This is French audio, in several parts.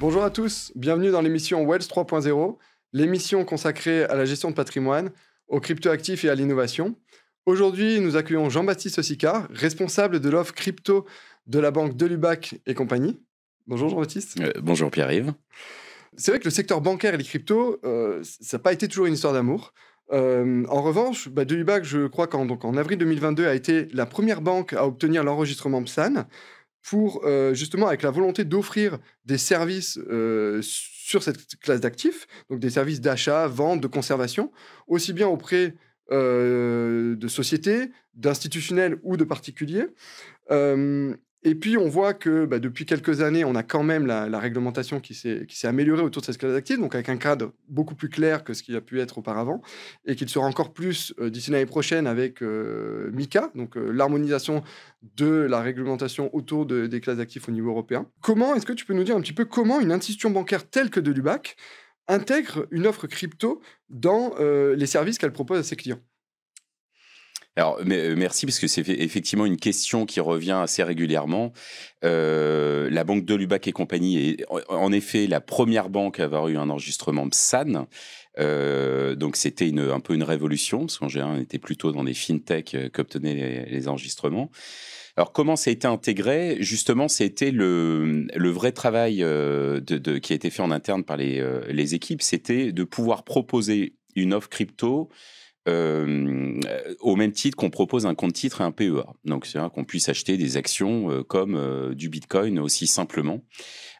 Bonjour à tous, bienvenue dans l'émission Wells 3.0, l'émission consacrée à la gestion de patrimoine, aux cryptoactifs et à l'innovation. Aujourd'hui, nous accueillons Jean-Baptiste Sicard, responsable de l'offre crypto de la banque Delubac et compagnie. Bonjour Jean-Baptiste. Euh, bonjour Pierre-Yves. C'est vrai que le secteur bancaire et les cryptos, euh, ça n'a pas été toujours une histoire d'amour. Euh, en revanche, bah, bac je crois qu'en donc, en avril 2022, a été la première banque à obtenir l'enregistrement PSAN pour euh, justement avec la volonté d'offrir des services sur cette classe d'actifs, donc des services d'achat, vente, de conservation, aussi bien auprès de sociétés, d'institutionnels ou de particuliers. Et puis, on voit que bah, depuis quelques années, on a quand même la, réglementation qui s'est améliorée autour de ces classes d'actifs, donc avec un cadre beaucoup plus clair que ce qu'il a pu être auparavant, et qu'il sera encore plus euh, d'ici l'année prochaine avec euh, MICA, donc euh, l'harmonisation de la réglementation autour de, des classes d'actifs au niveau européen. Comment, est-ce que tu peux nous dire un petit peu comment une institution bancaire telle que de l'UBAC intègre une offre crypto dans les services qu'elle propose à ses clients alors, euh, merci, parce que c'est effectivement une question qui revient assez régulièrement. Euh, la banque de Lubac et compagnie est en effet la première banque à avoir eu un enregistrement PSAN. Euh, donc c'était un peu une révolution, parce qu'en général, on était plutôt dans des fintechs qu'obtenaient les, les enregistrements. Alors, comment ça a été intégré Justement, c'était le, vrai travail de, qui a été fait en interne par les, les équipes, c'était de pouvoir proposer une offre crypto euh, au même titre qu'on propose un compte titre et un PEA. Donc, c'est-à-dire qu'on puisse acheter des actions euh, comme euh, du Bitcoin aussi simplement,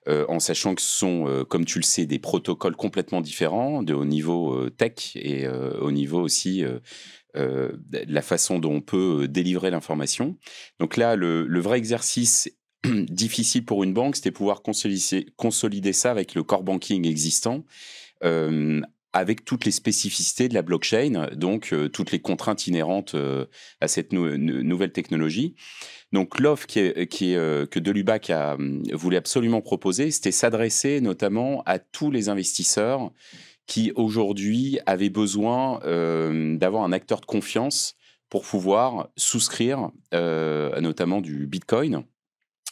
euh, en sachant que ce sont, comme tu le sais, des protocoles complètement différents de, au niveau tech et au niveau aussi de la façon dont on peut délivrer l'information. Donc là, le, le vrai exercice difficile pour une banque, c'était pouvoir consolider, consolider ça avec le core banking existant. Euh, avec toutes les spécificités de la blockchain, donc euh, toutes les contraintes inhérentes euh, à cette nouvelle technologie. Donc l'offre qui qui euh, que Delubac a, hum, voulait absolument proposer, c'était s'adresser notamment à tous les investisseurs qui aujourd'hui avaient besoin d'avoir un acteur de confiance pour pouvoir souscrire notamment du Bitcoin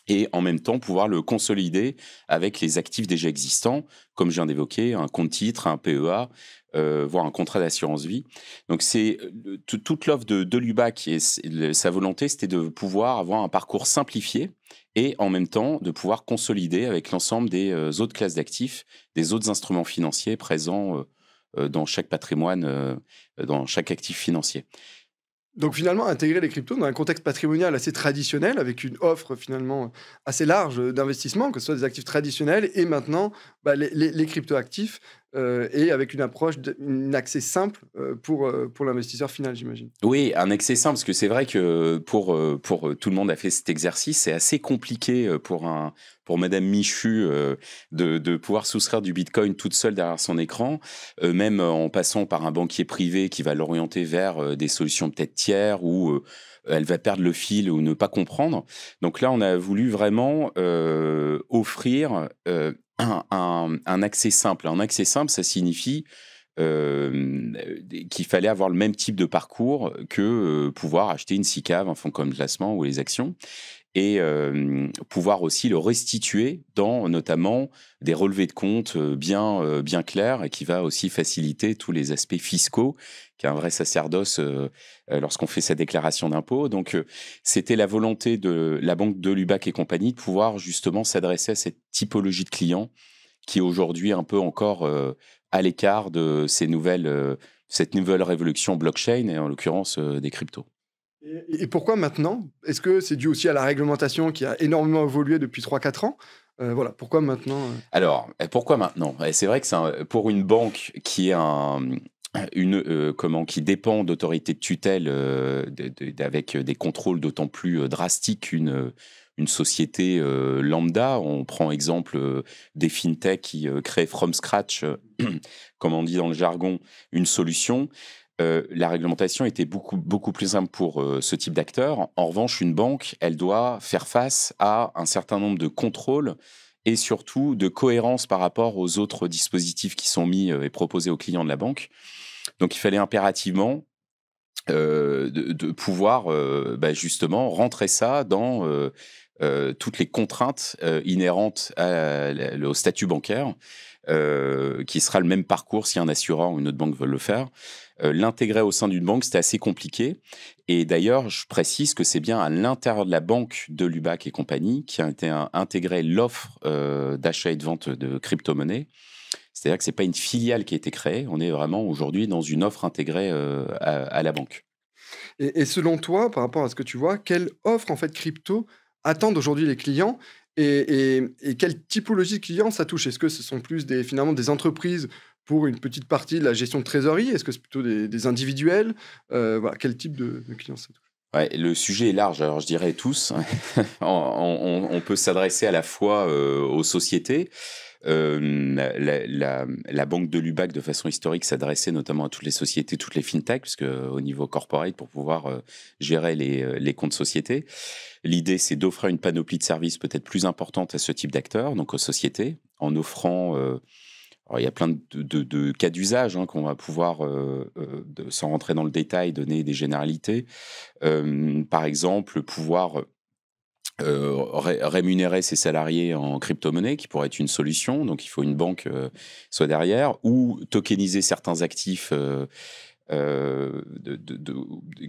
et en même temps pouvoir le consolider avec les actifs déjà existants, comme je viens d'évoquer, un compte titre, un PEA, euh, voire un contrat d'assurance vie. Donc c'est euh, toute l'offre de, de l'UBAC et sa volonté, c'était de pouvoir avoir un parcours simplifié et en même temps de pouvoir consolider avec l'ensemble des euh, autres classes d'actifs, des autres instruments financiers présents euh, dans chaque patrimoine, dans chaque actif financier. Donc finalement, intégrer les cryptos dans un contexte patrimonial assez traditionnel, avec une offre finalement assez large d'investissement, que ce soit des actifs traditionnels et maintenant bah, les, les, les crypto-actifs, euh, et avec une approche, d'un accès simple euh, pour, euh, pour l'investisseur final, j'imagine. Oui, un accès simple, parce que c'est vrai que pour, pour tout le monde a fait cet exercice, c'est assez compliqué pour, un, pour Madame Michu de, de, pouvoir souscrire du Bitcoin toute seule derrière son écran, même en passant par un banquier privé qui va l'orienter vers des solutions peut-être tiers ou elle va perdre le fil ou ne pas comprendre. Donc là, on a voulu vraiment offrir un, accès simple. Un accès simple, ça signifie euh, euh, qu'il fallait avoir le même type de parcours que euh, pouvoir acheter une SICAV, un fonds comme placement ou les actions et pouvoir aussi le restituer dans notamment des relevés de compte bien, bien clairs et qui va aussi faciliter tous les aspects fiscaux, qui est un vrai sacerdoce lorsqu'on fait sa déclaration d'impôt. Donc c'était la volonté de la banque de Lubac et compagnie de pouvoir justement s'adresser à cette typologie de clients qui est aujourd'hui un peu encore à l'écart de ces nouvelles, euh, cette nouvelle révolution blockchain et en l'occurrence euh, des cryptos. Et pourquoi maintenant Est-ce que c'est dû aussi à la réglementation qui a énormément évolué depuis 3-4 ans euh, voilà, pourquoi maintenant Alors, eh, pourquoi maintenant eh, C'est vrai que c'est pour une banque qui est un, une, comment, qui dépend d'autorités de tutelle avec des contrôles d'autant plus drastiques qu'une une société euh, lambda. On prend exemple euh, des fintechs qui euh, créent from scratch, comme on dit dans le jargon, une solution. la réglementation était beaucoup, beaucoup plus simple pour ce type d'acteur. En revanche, une banque, elle doit faire face à un certain nombre de contrôles et surtout de cohérence par rapport aux autres dispositifs qui sont mis et proposés aux clients de la banque. Donc il fallait impérativement de, pouvoir bah, justement rentrer ça dans euh, toutes les contraintes euh, inhérentes au statut bancaire, euh, qui sera le même parcours si un assureur ou une autre banque veut le faire. L'intégrer au sein d'une banque, c'était assez compliqué. Et d'ailleurs, je précise que c'est bien à l'intérieur de la banque de Lubac et compagnie qui a été intégré l'offre d'achat et de vente de crypto-monnaies. C'est-à-dire que ce n'est pas une filiale qui a été créée, on est vraiment aujourd'hui dans une offre intégrée à, la banque. Et, et, selon toi, par rapport à ce que tu vois, quelle offre en fait crypto attendent aujourd'hui les clients et, quelle typologie de clients ça touche Est-ce que ce sont plus des, finalement des entreprises pour une petite partie de la gestion de trésorerie Est-ce que c'est plutôt des, individuels euh, Quel type de clients ça touche Ouais, le sujet est large, alors je dirais tous. on, peut s'adresser à la fois euh, aux sociétés. Euh, la, banque de Lubac, de façon historique, s'adressait notamment à toutes les sociétés, toutes les fintechs, parce que, euh, au niveau corporate, pour pouvoir gérer les, les comptes sociétés. L'idée, c'est d'offrir une panoplie de services peut-être plus importante à ce type d'acteurs, donc aux sociétés, en offrant il y a plein de, cas d'usage hein, qu'on va pouvoir, euh, euh, sans rentrer dans le détail, donner des généralités. par exemple, pouvoir euh, rémunérer ses salariés en crypto-monnaie, qui pourrait être une solution. Donc, il faut une banque soit derrière, ou tokeniser certains actifs. de,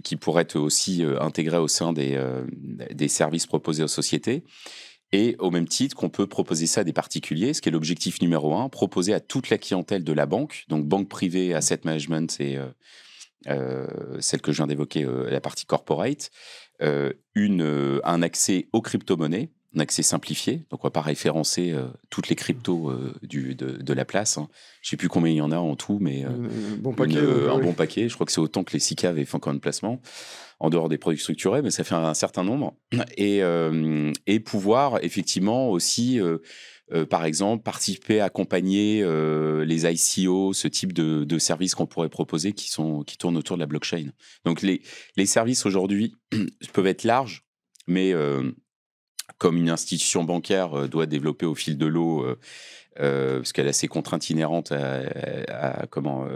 qui pourraient être aussi intégrés au sein des, des, services proposés aux sociétés. Et au même titre qu'on peut proposer ça à des particuliers, ce qui est l'objectif numéro un, proposer à toute la clientèle de la banque, donc banque privée, asset management et euh, euh, celle que je viens d'évoquer, euh, la partie corporate, un accès aux crypto-monnaies un accès simplifié. Donc, on va pas référencer euh, toutes les cryptos euh, du, de, la place. Je hein. Je sais plus combien il y en a en tout, mais euh, un bon paquet. Je crois que c'est autant que les SICAV et Fonds de placement, en dehors des produits structurés, mais ça fait un, certain nombre. Et, et pouvoir effectivement aussi, par exemple, participer, accompagner les ICO, ce type de, de services qu'on pourrait proposer qui, sont, qui tournent autour de la blockchain. Donc, les, les services aujourd'hui peuvent être larges, mais comme une institution bancaire euh, doit développer au fil de l'eau, euh, euh, parce qu'elle a ses contraintes inhérentes à, l'informatique, à comment,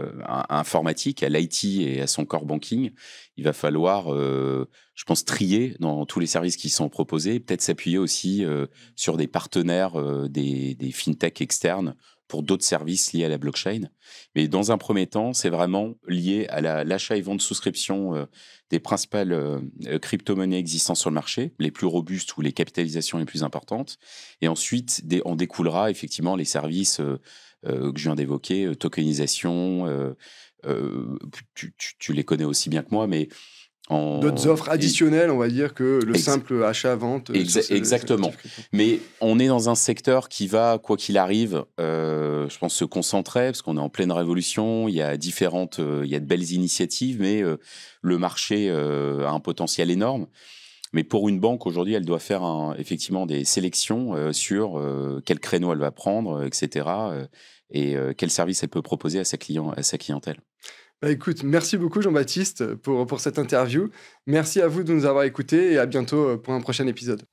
informatique, à l'IT et à son core banking, il va falloir, je pense, trier dans tous les services qui sont proposés, peut-être s'appuyer aussi sur des partenaires, des, des fintechs externes pour d'autres services liés à la blockchain. Mais dans un premier temps, c'est vraiment lié à l'achat et vente souscription euh, des principales euh, euh, crypto-monnaies existantes sur le marché, les plus robustes ou les capitalisations les plus importantes. Et ensuite, des, on découlera effectivement les services que je viens d'évoquer, tokenisation, tu, tu, tu, les connais aussi bien que moi, mais D'autres offres additionnelles, on va dire, que le simple achat-vente. Euh, exactement. Mais on est dans un secteur qui va, quoi qu'il arrive, euh, je pense, se concentrer, parce qu'on est en pleine révolution, il y a différentes, euh, il y a de belles initiatives, mais le marché a un potentiel énorme. Mais pour une banque, aujourd'hui, elle doit faire effectivement des sélections sur quel créneau elle va prendre, etc., et quel service elle peut proposer à sa, à sa clientèle. Bah, écoute, merci beaucoup Jean-Baptiste pour, pour cette interview. Merci à vous de nous avoir écoutés et à bientôt euh, pour un prochain épisode.